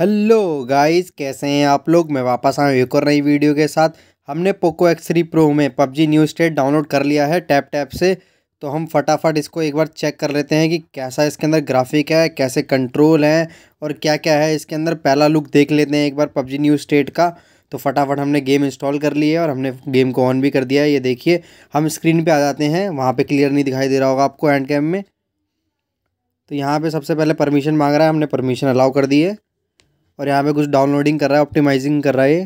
hello guys कैसे हैं आप लोग मैं वापस आया एक और नई वीडियो के साथ हमने पोको एक्स थ्री प्रो में पबजी न्यू स्टेट डाउनलोड कर लिया है टैप टैप से तो हम फटाफट इसको एक बार चेक कर लेते हैं कि कैसा इसके अंदर ग्राफिक है कैसे कंट्रोल है और क्या क्या है इसके अंदर पहला लुक देख लेते हैं एक बार पबजी न्यू स्टेट का तो फटाफट हमने गेम इंस्टॉल कर ली है और हमने गेम को ऑन भी कर दिया है ये देखिए हम स्क्रीन पर आ जाते हैं वहाँ पर क्लियर नहीं दिखाई दे रहा होगा आपको एंड कैम में तो यहाँ पर सबसे पहले परमिशन मांग रहा है हमने परमिशन अलाउ कर दी है और यहाँ पे कुछ डाउनलोडिंग कर रहा है ऑप्टिमाइजिंग कर रहा है ये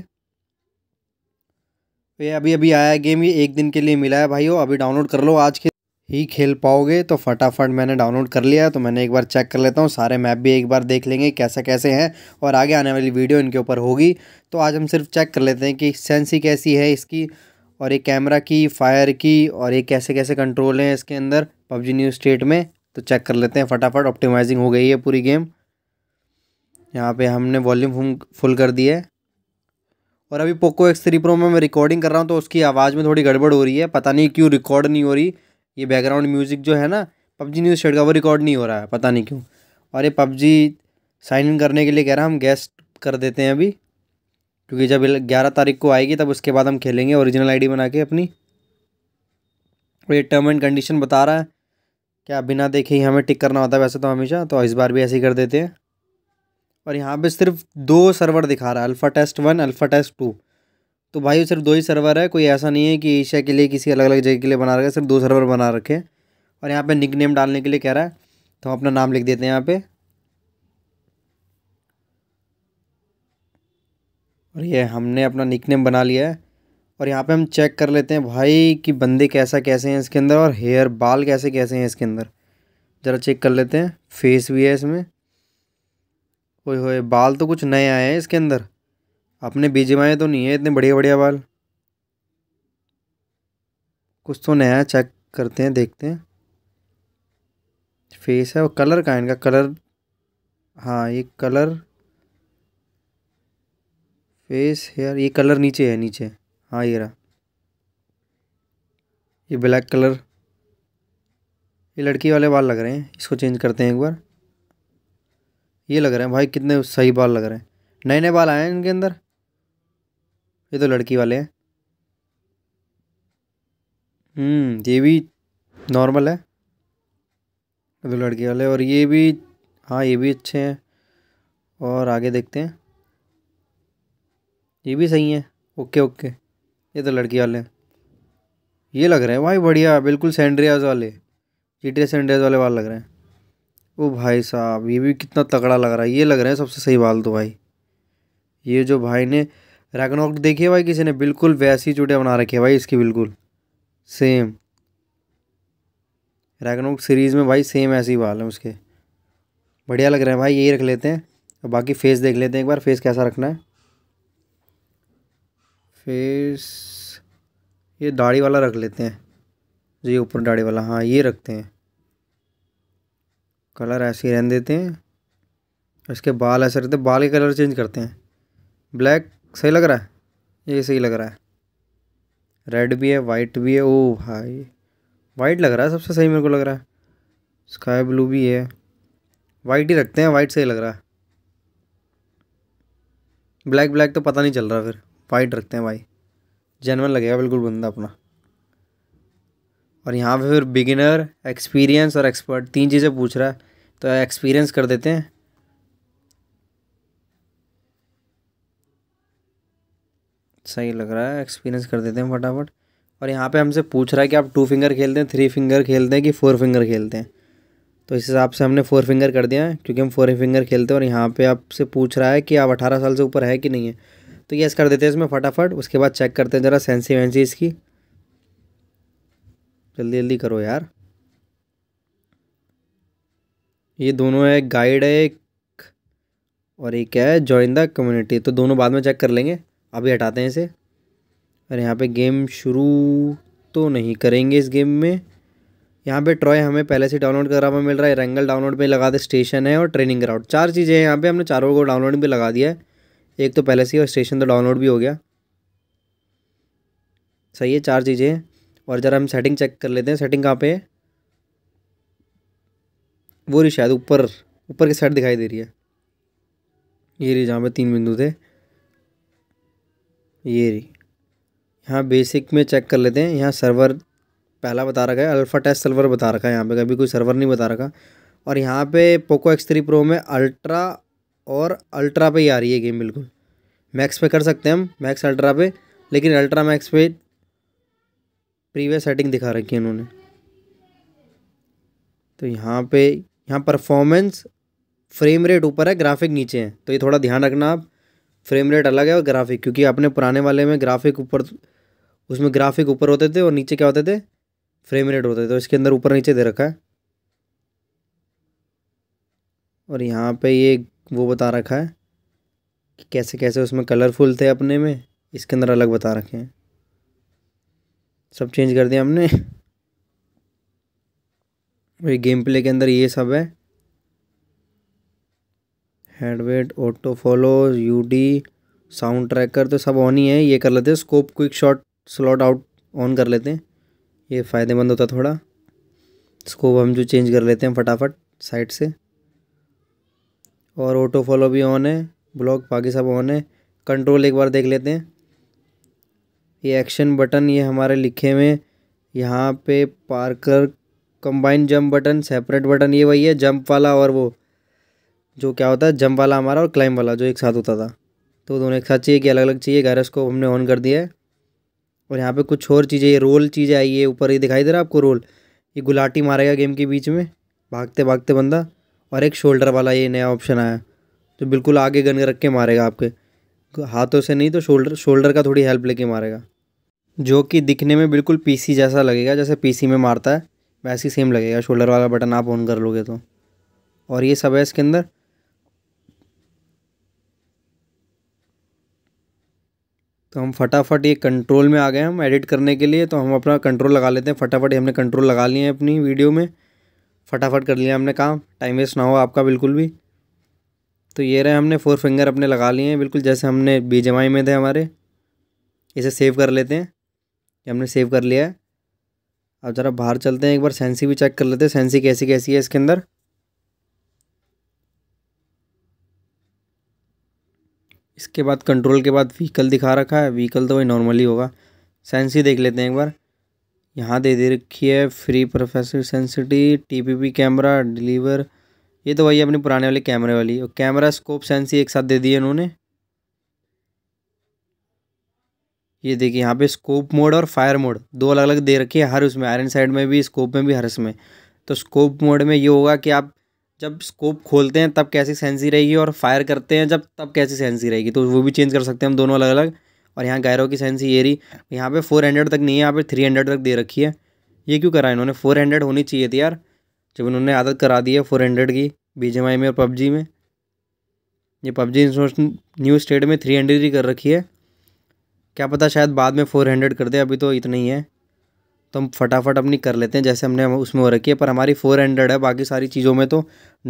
तो अभी अभी आया गेम ये एक दिन के लिए मिला है भाई अभी डाउनलोड कर लो आज के ही खेल पाओगे तो फटाफट मैंने डाउनलोड कर लिया तो मैंने एक बार चेक कर लेता हूँ सारे मैप भी एक बार देख लेंगे कैसे कैसे हैं और आगे आने वाली वीडियो इनके ऊपर होगी तो आज हम सिर्फ चेक कर लेते हैं कि सेंसी कैसी है इसकी और ये कैमरा की फायर की और ये कैसे कैसे कंट्रोल हैं इसके अंदर पबजी न्यू स्टेट में तो चेक कर लेते हैं फटाफट ऑप्टिमाइजिंग हो गई है पूरी गेम यहाँ पे हमने वॉल्यूम फुल कर दी है और अभी पोको एक्स थ्री प्रो में मैं रिकॉर्डिंग कर रहा हूँ तो उसकी आवाज़ में थोड़ी गड़बड़ हो रही है पता नहीं क्यों रिकॉर्ड नहीं हो रही ये बैकग्राउंड म्यूज़िक जो है ना पबजी न्यूज़ शेड का वो रिकॉर्ड नहीं हो रहा है पता नहीं क्यों और ये पबजी साइन इन करने के लिए कह रहा हम गेस्ट कर देते हैं अभी क्योंकि जब ग्यारह तारीख को आएगी तब उसके बाद हम खेलेंगे ओरिजिनल आई बना के अपनी और ये टर्म एंड कंडीशन बता रहा है क्या बिना देखे ही हमें टिक करना होता है वैसे तो हमेशा तो इस बार भी ऐसे ही कर देते हैं और यहाँ पे सिर्फ दो सर्वर दिखा रहा है alpha test one alpha test two तो भाई वो सिर्फ दो ही सर्वर है कोई ऐसा नहीं है कि एशिया के लिए किसी अलग अलग जगह के लिए बना रखा है सिर्फ दो सर्वर बना रखे और यहाँ पे निक नेम डालने के लिए कह रहा है तो हम अपना नाम लिख देते हैं यहाँ पे और ये हमने अपना निक नेम बना लिया है और यहाँ पे हम चेक कर लेते हैं भाई कि बंदे कैसा कैसे हैं इसके अंदर और हेयर बाल कैसे कैसे हैं इसके अंदर ज़रा चेक कर लेते हैं फेस भी है इसमें ओए होए बाल तो कुछ नए आए हैं इसके अंदर अपने भिजवाए तो नहीं है इतने बढ़िया बढ़िया बाल कुछ तो नया चेक करते हैं देखते हैं फेस है और कलर का है इनका कलर हाँ ये कलर फेस हेयर ये कलर नीचे है नीचे हाँ ये रहा ये ब्लैक कलर ये लड़की वाले बाल लग रहे हैं इसको चेंज करते हैं एक बार ये लग रहे हैं भाई कितने सही बाल लग रहे हैं नए नए बाल आए हैं इनके अंदर ये तो लड़की वाले हैं हम्म, ये भी नॉर्मल है ये तो लड़की वाले और ये भी हाँ ये भी अच्छे हैं और आगे देखते हैं ये भी सही है ओके ओके ये तो लड़की वाले हैं ये लग रहे हैं भाई बढ़िया बिल्कुल सेंड्रियाज वाले जीटे सैंड्रियाज वाले बाल लग रहे हैं ओ भाई साहब ये भी कितना तगड़ा लग रहा है ये लग रहा है सबसे सही बाल तो भाई ये जो भाई ने रैगनॉक देखिए भाई किसी ने बिल्कुल वैसी चूटे बना रखी है भाई इसकी बिल्कुल सेम रैगनॉक सीरीज़ में भाई सेम ऐसे ही बाल हैं उसके बढ़िया लग रहे हैं भाई यही रख लेते हैं और बाकी फेस देख लेते हैं एक बार फेस कैसा रखना है फेस ये दाढ़ी वाला रख लेते हैं जी ऊपर दाढ़ी वाला हाँ ये रखते हैं कलर ऐसे ही रहने देते हैं उसके बाल ऐसे रहते बाल के कलर चेंज करते हैं ब्लैक सही लग रहा है ये सही लग रहा है रेड भी है वाइट भी है ओ भाई वाइट लग रहा है सबसे सही मेरे को लग रहा है स्काई ब्लू भी है वाइट ही रखते हैं वाइट सही लग रहा है ब्लैक ब्लैक तो पता नहीं चल रहा फिर वाइट रखते हैं भाई जेनवन लगेगा बिल्कुल बंदा अपना और यहाँ पे फिर बिगिनर एक्सपीरियंस और एक्सपर्ट तीन चीज़ें पूछ रहा है तो एक्सपीरियंस कर देते हैं सही लग रहा है एक्सपीरियंस कर देते हैं फटाफट और यहाँ पे हमसे पूछ रहा है कि आप टू फिंगर खेलते हैं थ्री फिंगर खेलते हैं कि फोर फिंगर खेलते हैं तो इस हिसाब से हमने फोर फिंगर कर दिया है क्योंकि हम फोर फिंगर खेलते हैं और यहाँ पे आपसे पूछ रहा है कि आप अठारह साल से ऊपर है कि नहीं है तो यस कर देते हैं इसमें फटाफट उसके बाद चेक करते हैं ज़रा सेंसी वेंसी इसकी जल्दी जल्दी करो यार ये दोनों है गाइड है एक और एक है ज्वाइन द कम्युनिटी तो दोनों बाद में चेक कर लेंगे अभी हटाते हैं इसे और यहाँ पे गेम शुरू तो नहीं करेंगे इस गेम में यहाँ पे ट्रॉय हमें पहले से डाउनलोड करा हुआ मिल रहा है रंगल डाउनलोड पे लगा दे स्टेशन है और ट्रेनिंग ग्राउंड चार चीज़ें हैं यहाँ पे हमने चारों को डाउनलोड भी लगा दिया है एक तो पहले से ही और स्टेशन तो डाउनलोड भी हो गया सही है चार चीज़ें हैं और ज़रा हम सेटिंग चेक कर लेते हैं सेटिंग कहाँ पे है वो रही शायद ऊपर ऊपर की साइड दिखाई दे रही है ये रही जहाँ पे तीन बिंदु थे ये रही यहाँ बेसिक में चेक कर लेते हैं यहाँ सर्वर पहला बता रखा है अल्फ़ा टेस्ट सर्वर बता रखा है यहाँ पे कभी कोई सर्वर नहीं बता रखा और यहाँ पे पोको एक्स थ्री प्रो में अल्ट्रा और अल्ट्रा पे ही आ रही है गेम बिल्कुल मैक्स पे कर सकते हैं हम मैक्स अल्ट्रा पे लेकिन अल्ट्रा मैक्स पे प्रीवियस सेटिंग दिखा रखी है उन्होंने तो यहाँ पे यहाँ परफॉर्मेंस फ्रेम रेट ऊपर है ग्राफिक नीचे है तो ये थोड़ा ध्यान रखना आप फ्रेम रेट अलग है और ग्राफिक क्योंकि आपने पुराने वाले में ग्राफिक ऊपर उसमें ग्राफिक ऊपर होते थे और नीचे क्या होते थे फ्रेम रेट होते थे तो इसके अंदर ऊपर नीचे दे रखा है और यहाँ पे ये वो बता रखा है कि कैसे कैसे उसमें कलरफुल थे अपने में इसके अंदर अलग बता रखे हैं सब चेंज कर दिया हमने ये गेम प्ले के अंदर ये सब है हेडवेट auto follow U D sound tracker तो सब ऑन ही है ये कर लेते हैं scope quick shot slot out on कर लेते हैं ये फ़ायदेमंद होता थोड़ा स्कोप हम जो चेंज कर लेते हैं फटाफट साइड से और ऑटो फॉलो भी ऑन है ब्लॉक बाकी सब ऑन है कंट्रोल एक बार देख लेते हैं ये एक्शन बटन ये हमारे लिखे हुए यहाँ पे parkour combine jump button separate button ये वही है जंप वाला और वो जो क्या होता है जंप वाला हमारा और क्लाइम वाला जो एक साथ होता था तो दोनों एक साथ चाहिए कि अलग अलग चाहिए गायरस को हमने ऑन कर दिया है और यहाँ पे कुछ और चीज़ें ये रोल चीज़ें आई है ऊपर ये दिखाई दे रहा है आपको रोल ये गुलाटी मारेगा गेम के बीच में भागते भागते बंदा और एक शोल्डर वाला ये नया ऑप्शन आया तो बिल्कुल आगे गन रख के मारेगा आपके हाथों से नहीं तो शोल्डर शोल्डर का थोड़ी हेल्प लेके मारेगा जो कि दिखने में बिल्कुल पीसी जैसा लगेगा जैसे पीसी में मारता है वैसे ही सेम लगेगा शोल्डर वाला बटन आप ऑन कर लोगे तो और ये सब है इसके अंदर तो हम फटाफट ये कंट्रोल में आ गए हम एडिट करने के लिए तो हम अपना कंट्रोल लगा लेते हैं फटाफट हमने कंट्रोल लगा लिए हैं अपनी वीडियो में फटाफट कर लिया हमने काम टाइम वेस्ट ना हो आपका बिल्कुल भी तो ये रहे हमने फोर फिंगर अपने लगा लिए हैं बिल्कुल जैसे हमने बीजमाई में थे हमारे इसे सेव कर लेते हैं ये हमने सेव कर लिया है अब ज़रा बाहर चलते हैं एक बार सेंसी भी चेक कर लेते हैं सेंसी कैसी कैसी है इसके अंदर इसके बाद कंट्रोल के बाद व्हीकल दिखा रखा है व्हीकल तो वही नॉर्मली होगा सेंसी देख लेते हैं एक बार यहाँ दे दे रखी है free professor sensitivity TPP camera deliver ये तो वही अपनी पुराने वाले कैमरे वाली और कैमरा स्कोप सेंसी एक साथ दे दिए उन्होंने इन्होंने ये देखिए यहाँ पे स्कोप मोड और फायर मोड दो अलग अलग दे रखी है हर उसमें आयरन साइड में भी स्कोप में भी हर उसमें तो स्कोप मोड में ये होगा कि आप जब स्कोप खोलते हैं तब कैसी सेंसी रहेगी और फायर करते हैं जब तब कैसी सेंसी रहेगी तो वो भी चेंज कर सकते हैं हम दोनों अलग अलग और यहाँ गैरों की सेंसी ये रही यहाँ पे फोर हंड्रेड तक नहीं है यहाँ पे थ्री हंड्रेड तक दे रखी है ये क्यों करा इन्होंने फोर हंड्रेड होनी चाहिए थी यार जब इन्होंने आदत करा दी है फोर हंड्रेड की बी में और पबजी में ये पबजी न्यू स्टेट में थ्री हंड्रेड ही कर रखी है क्या पता शायद बाद में फ़ोर हंड्रेड कर दे अभी तो इतना ही है तो हम फटाफट अपनी कर लेते हैं जैसे हमने उसमें हो रखी है पर हमारी फ़ोर हंड्रेड है बाकी सारी चीज़ों में तो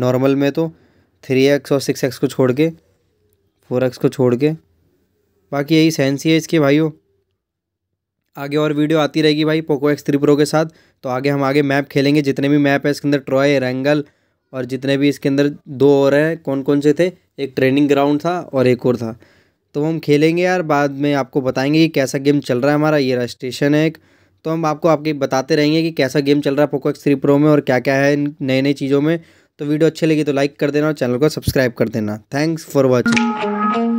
नॉर्मल में तो थ्री एक्स और सिक्स एक्स को छोड़ के फोर एक्स को छोड़ के बाकी यही सेंस ही है इसके भाइयों आगे और वीडियो आती रहेगी भाई पोको एक्स थ्री प्रो के साथ तो आगे हम आगे मैप खेलेंगे जितने भी मैप है इसके अंदर ट्रॉय रेंगल और जितने भी इसके अंदर दो और हैं कौन कौन से थे एक ट्रेनिंग ग्राउंड था और एक और था तो हम खेलेंगे यार बाद में आपको बताएंगे कि कैसा गेम चल रहा है हमारा ये रजिस्ट्रेशन है एक तो हम आपको आपके बताते रहेंगे कि कैसा गेम चल रहा है पोको एक्स थ्री प्रो में और क्या क्या है नई नई चीज़ों में तो वीडियो अच्छी लगी तो लाइक कर देना और चैनल को सब्सक्राइब कर देना थैंक्स फॉर वॉचिंग